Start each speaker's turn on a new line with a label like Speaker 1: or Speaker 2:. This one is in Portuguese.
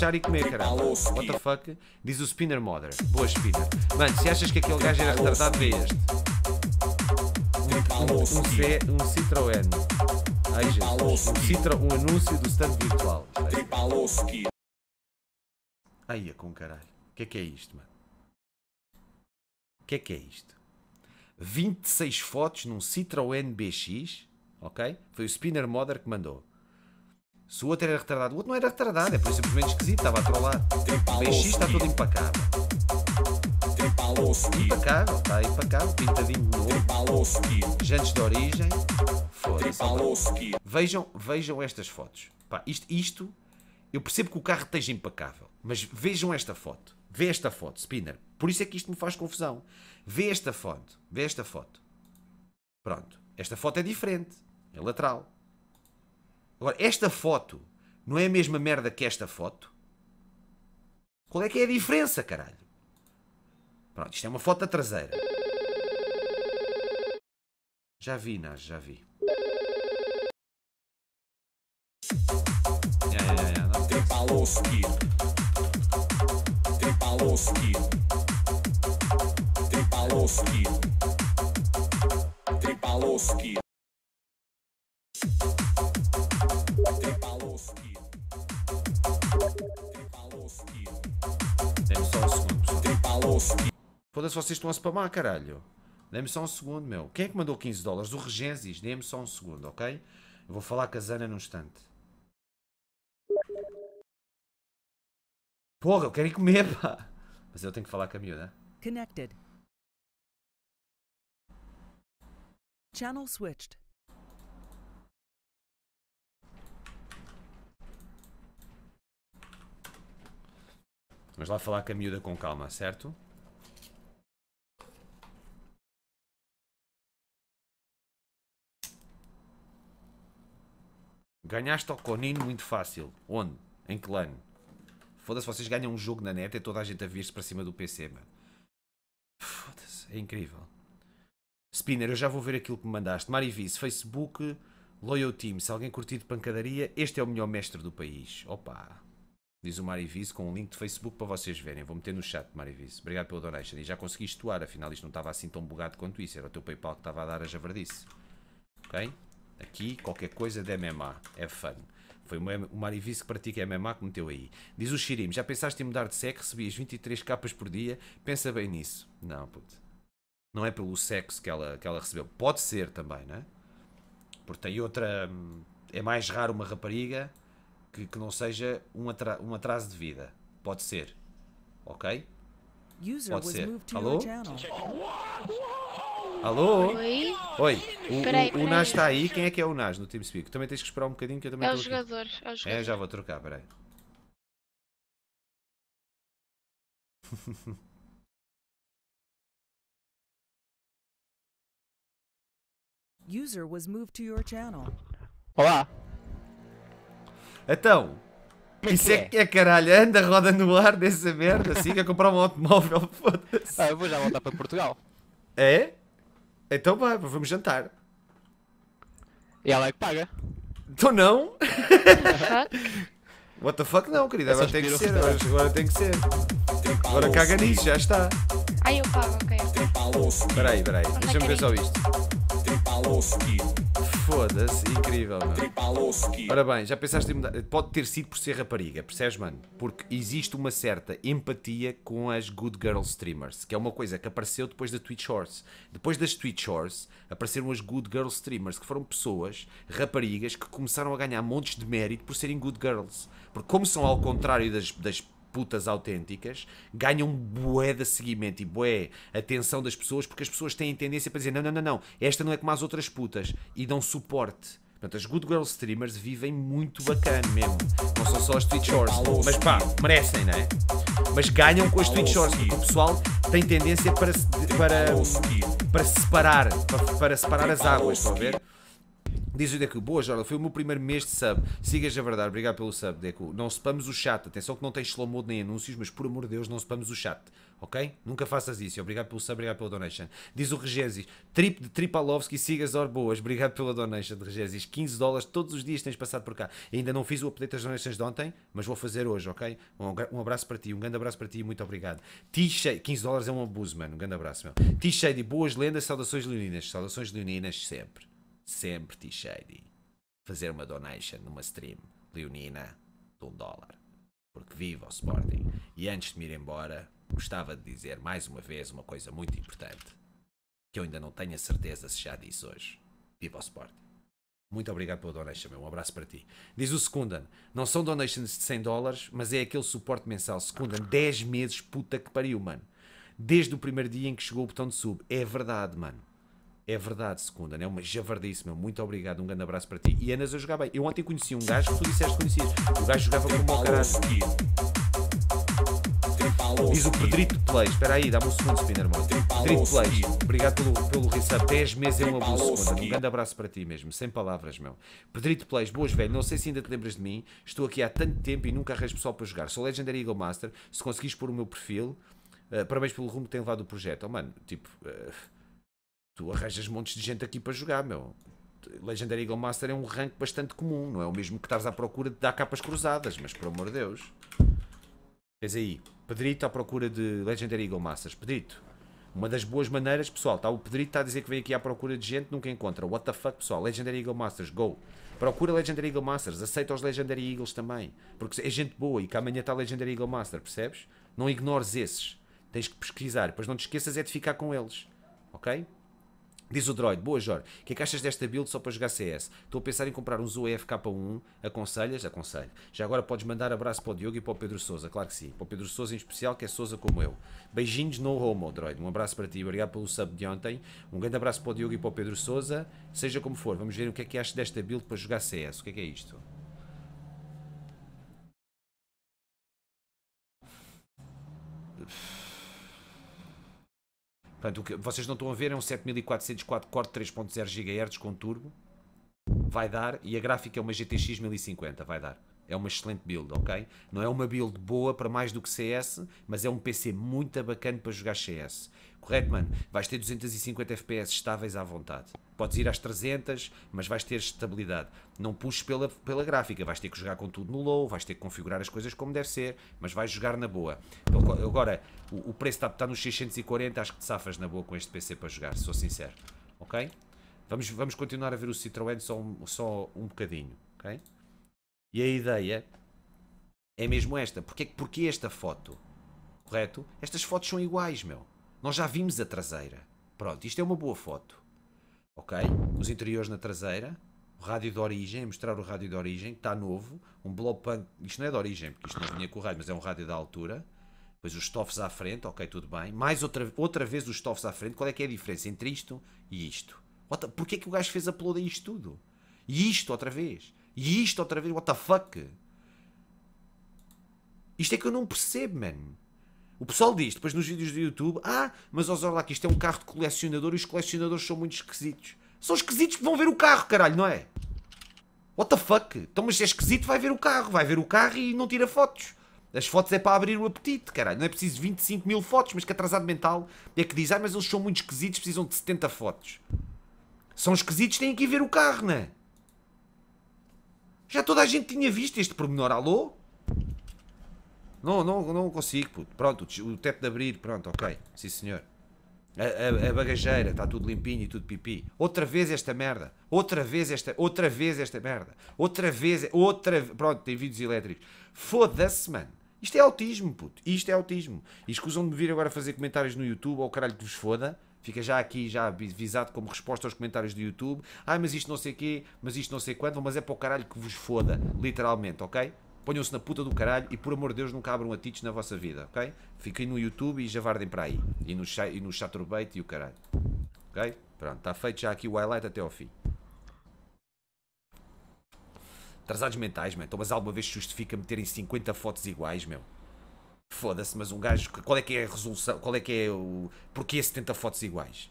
Speaker 1: fechar e comer, caralho. What the fuck? Diz o Spinner Mother. Boa Spinner. Mano, se achas que aquele gajo era retardado, vê este. Um, um, C, um Citroën.
Speaker 2: Ai, gente. Um, Citro, um anúncio do stand virtual.
Speaker 1: Ai, tipo, Aí é com caralho. O que é que é isto, mano? O que é que é isto? 26 fotos num Citroën BX, ok? Foi o Spinner Mother que mandou. Se o outro era retardado, o outro não era retardado, é por isso simplesmente esquisito, estava a trollar. Bem X está todo empacado. Empacado, está empacado, pintadinho novo. Jantes de origem. Foda-se. Vejam, vejam estas fotos. Pá, isto, isto, eu percebo que o carro esteja impacável, mas vejam esta foto. Vê esta foto, Spinner. Por isso é que isto me faz confusão. Vê esta foto. Vê esta foto. Pronto. Esta foto é diferente. É lateral. Agora, esta foto não é a mesma merda que esta foto? Qual é que é a diferença, caralho? Pronto, isto é uma foto da traseira. Já vi, Nas, já vi. Tripalowski. Tripalowski. Tripalowski. Tripalowski. Foda-se, vocês estão a spamar, caralho. Dê-me só um segundo, meu. Quem é que mandou 15 dólares? O Regensis. Dê-me só um segundo, ok? Eu vou falar com a Zana num instante. Porra, eu quero ir comer, pá. Mas eu tenho que falar com a miúda. Connected. Channel switched. Vamos lá falar com a miúda com calma, certo? Ganhaste ao Conino muito fácil. Onde? Em que LAN? Foda-se, vocês ganham um jogo na net e toda a gente a vir-se para cima do PC, mano. Foda-se, é incrível. Spinner, eu já vou ver aquilo que me mandaste. Marivice, Facebook, Loyal Team. Se alguém curtir de pancadaria, este é o melhor mestre do país. Opa! Diz o Marivice com um link de Facebook para vocês verem. Vou meter no chat, Marivice. Obrigado pela donation. E já consegui estuar, afinal isto não estava assim tão bugado quanto isso. Era o teu PayPal que estava a dar a javardice. Ok? Aqui, qualquer coisa de MMA. É fun. Foi o Marivice que pratica MMA que meteu aí. Diz o Shirim, já pensaste em mudar de sexo? Recebias 23 capas por dia? Pensa bem nisso. Não, puto. Não é pelo sexo que ela, que ela recebeu. Pode ser também, né? Porque tem outra... Hum, é mais raro uma rapariga que, que não seja um, atra, um atraso de vida. Pode ser. Ok? Pode ser. Alô? Alô? Oi? Oi, o, peraí, o Nas está aí. Quem é que é o Nas no TeamSpeak? Também tens que esperar um bocadinho que eu também é o jogador, aqui. É É, já vou trocar, peraí. User was moved to your channel. Olá. Então, Como é isso é, é que é caralho, anda, roda no ar dessa merda, siga comprar um automóvel, foda-se. Ah, eu vou já voltar para Portugal. É? Então vá, vamos jantar. E ela é que paga. Então não. Uhum. What the fuck não, querida, agora tem que ser, agora, agora tem que ser. Agora caga nisso, já está. Ai, eu pago, ok. Espera aí, espera aí, deixa-me ver só é? isto. Foda-se, incrível, mano. Ora bem, já pensaste em mudar? Pode ter sido por ser rapariga, percebes, mano? Porque existe uma certa empatia com as good girl streamers, que é uma coisa que apareceu depois da Twitch Shorts. Depois das Twitch Shorts, apareceram as good girl streamers, que foram pessoas, raparigas, que começaram a ganhar montes de mérito por serem good girls. Porque como são ao contrário das, das putas autênticas, ganham boé de seguimento e boé atenção das pessoas, porque as pessoas têm tendência para dizer: não, não, não, não, esta não é como as outras putas, e dão suporte. Portanto, as Good Girl Streamers vivem muito bacana mesmo. Não são só as Twitch Shorts, mas pá, merecem, não é? Mas ganham com as Twitch Shorts. O pessoal tem tendência para, para, para separar, para, para separar as águas, estão a ver? Diz o Deku, boa Jorge foi o meu primeiro mês de sub. Sigas a verdade, obrigado pelo sub, Deku. Não spamos o chat, atenção que não tem slow mode nem anúncios, mas por amor de Deus, não spamos o chat, ok? Nunca faças isso, obrigado pelo sub, obrigado pela donation. Diz o Regesis, trip de Tripalovski, sigas or boas, obrigado pela donation de Regesis. 15 dólares todos os dias tens passado por cá. ainda não fiz o update das donations de ontem, mas vou fazer hoje, ok? Um, um abraço para ti, um grande abraço para ti e muito obrigado. t 15 dólares é um abuso, mano, um grande abraço, meu. t shady boas lendas, saudações leoninas, saudações leoninas sempre sempre T-Shady. Fazer uma donation numa stream leonina de um dólar. Porque viva o Sporting. E antes de me ir embora, gostava de dizer mais uma vez uma coisa muito importante. Que eu ainda não tenho a certeza se já disse hoje. Viva o Sporting. Muito obrigado pela donation, meu. Um abraço para ti. Diz o Secundan. Não são donations de 100 dólares, mas é aquele suporte mensal. Secundan, 10 meses, puta que pariu, mano. Desde o primeiro dia em que chegou o botão de sub. É verdade, mano. É verdade, segunda, né? Uma javardíssima. Muito obrigado, um grande abraço para ti. E andas a jogar bem. Eu ontem conheci um gajo que tu disseste conhecia. O gajo jogava com o caralho. Diz o Pedrito Plays. Espera aí, dá-me um segundo, Spinner irmão. Pedrito Plays, obrigado pelo, pelo resub. 10 meses é uma boa segunda. Um grande abraço para ti mesmo, sem palavras, meu. Pedrito Plays, boas, velho. Não sei se ainda te lembras de mim. Estou aqui há tanto tempo e nunca arranjo pessoal para jogar. Sou Legendary Eagle Master. Se conseguires pôr o meu perfil, uh, parabéns pelo rumo que tem levado o projeto. Oh, mano, tipo. Uh, tu arranjas montes de gente aqui para jogar, meu. Legendary Eagle Master é um rank bastante comum, não é o mesmo que estás à procura de dar capas cruzadas, mas por amor de Deus. Tens aí, Pedrito à procura de Legendary Eagle Masters. Pedrito, uma das boas maneiras, pessoal, tá, o Pedrito está a dizer que veio aqui à procura de gente, nunca encontra. What the fuck, pessoal? Legendary Eagle Masters, go. Procura Legendary Eagle Masters, aceita os Legendary Eagles também. Porque é gente boa e que amanhã está Legendary Eagle Master, percebes? Não ignores esses. Tens que pesquisar, pois não te esqueças é de ficar com eles. Ok? Diz o Droid, boa Jorge, o que é que achas desta build só para jogar CS? Estou a pensar em comprar um Zoo FK1, aconselhas? Aconselho. Já agora podes mandar abraço para o Diogo e para o Pedro Souza, claro que sim. Para o Pedro Souza em especial, que é Souza como eu. Beijinhos no homo, oh, Droid. Um abraço para ti, obrigado pelo sub de ontem. Um grande abraço para o Diogo e para o Pedro Souza. Seja como for, vamos ver o que é que achas desta build para jogar CS. O que é que é isto? Portanto, o que vocês não estão a ver é um 7404 Core 3.0 GHz com turbo. Vai dar, e a gráfica é uma GTX 1050, vai dar. É uma excelente build, ok? Não é uma build boa para mais do que CS, mas é um PC muito bacana para jogar CS. Correto, mano? Vais ter 250 FPS estáveis à vontade. Podes ir às 300, mas vais ter estabilidade. Não puxes pela, pela gráfica, vais ter que jogar com tudo no low, vais ter que configurar as coisas como deve ser, mas vais jogar na boa. Agora, o, o preço está, está nos 640, acho que te safas na boa com este PC para jogar, sou sincero. Ok? Vamos, vamos continuar a ver o Citroën só só um bocadinho, ok? E a ideia é mesmo esta. Porquê, porquê esta foto? Correto? Estas fotos são iguais, meu. Nós já vimos a traseira. Pronto, isto é uma boa foto. Ok? Os interiores na traseira. O rádio de origem, mostrar o rádio de origem, está novo. Um blow punk, isto não é de origem, porque isto não vinha com o rádio, mas é um rádio da altura. Depois os toffs à frente, ok, tudo bem. Mais outra, outra vez os toffs à frente. Qual é que é a diferença entre isto e isto? Porquê que o gajo fez upload a isto tudo? E isto outra vez? E isto outra vez, what the fuck? Isto é que eu não percebo, mano. O pessoal diz, depois nos vídeos do YouTube, ah, mas ó lá que isto é um carro de colecionador e os colecionadores são muito esquisitos. São esquisitos que vão ver o carro, caralho, não é? What the fuck? Então, mas se é esquisito, vai ver o carro, vai ver o carro e não tira fotos. As fotos é para abrir o apetite, caralho. Não é preciso 25 mil fotos, mas que atrasado mental é que diz, ah, mas eles são muito esquisitos, precisam de 70 fotos. São esquisitos, têm que ir ver o carro, não é? Já toda a gente tinha visto este pormenor, alô? Não, não, não consigo, puto. Pronto, o teto de abrir, pronto, ok. Sim, senhor. A, a, a bagageira, está tudo limpinho e tudo pipi. Outra vez esta merda. Outra vez esta, outra vez esta merda. Outra vez, outra... Pronto, tem vídeos elétricos. Foda-se, mano. Isto é autismo, puto. Isto é autismo. E escusam de me vir agora fazer comentários no YouTube, ou oh, caralho que vos foda. Fica já aqui, já avisado como resposta aos comentários do YouTube. ah, mas isto não sei quê, mas isto não sei quanto, mas é para o caralho que vos foda, literalmente, ok? Ponham-se na puta do caralho e, por amor de Deus, nunca abram atitos na vossa vida, ok? Fiquem no YouTube e já javardem para aí. E no, e no Chaturbate e o caralho. Ok? Pronto, está feito já aqui o highlight até ao fim. Atrasados mentais, meu. Então, mas alguma vez justifica meterem 50 fotos iguais, meu? Foda-se, mas um gajo. Qual é que é a resolução? Qual é que é o. Porquê 70 fotos iguais?